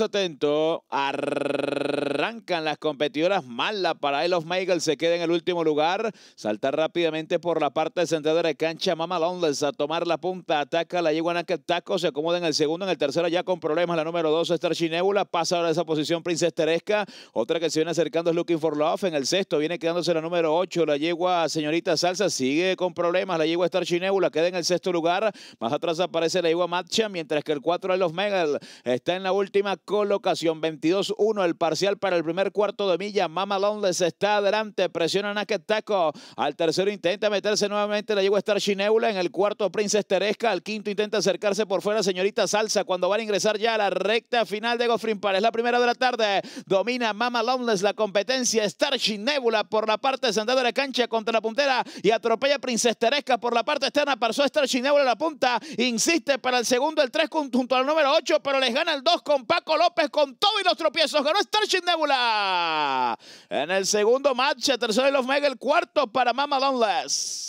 atento, Arrancan las competidoras. Mala para el of Michael. Se queda en el último lugar. Salta rápidamente por la parte central de cancha. Mama Londres a tomar la punta. Ataca la yegua Taco. Se acomoda en el segundo. En el tercero ya con problemas. La número dos Star Nebula. Pasa ahora esa posición Princess Teresca. Otra que se viene acercando es Looking for Love. En el sexto viene quedándose la número ocho, La yegua Señorita Salsa. Sigue con problemas. La yegua Star Nebula queda en el sexto lugar. Más atrás aparece la yegua Matcha. Mientras que el cuatro de los Megal está en la última colocación. 22-1 el parcial para el primer cuarto de milla. Mama Lonless está adelante. Presiona Naket Taco. Al tercero intenta meterse nuevamente. la llegó a estar En el cuarto, Princess Teresca. Al quinto intenta acercarse por fuera, señorita Salsa. Cuando van a ingresar ya a la recta final de para Es la primera de la tarde. Domina Mama Lonless la competencia. Starship Nebula por la parte central de la cancha contra la puntera y atropella Princess Teresca por la parte externa. Pasó Starship Nebula a la punta. Insiste para el segundo, el 3 junto al número 8, pero les gana el 2 con Paco López con todo y los tropiezos. Ganó Starship Nebula. En el segundo match, tercero de los Mega, el cuarto para Mama Donless.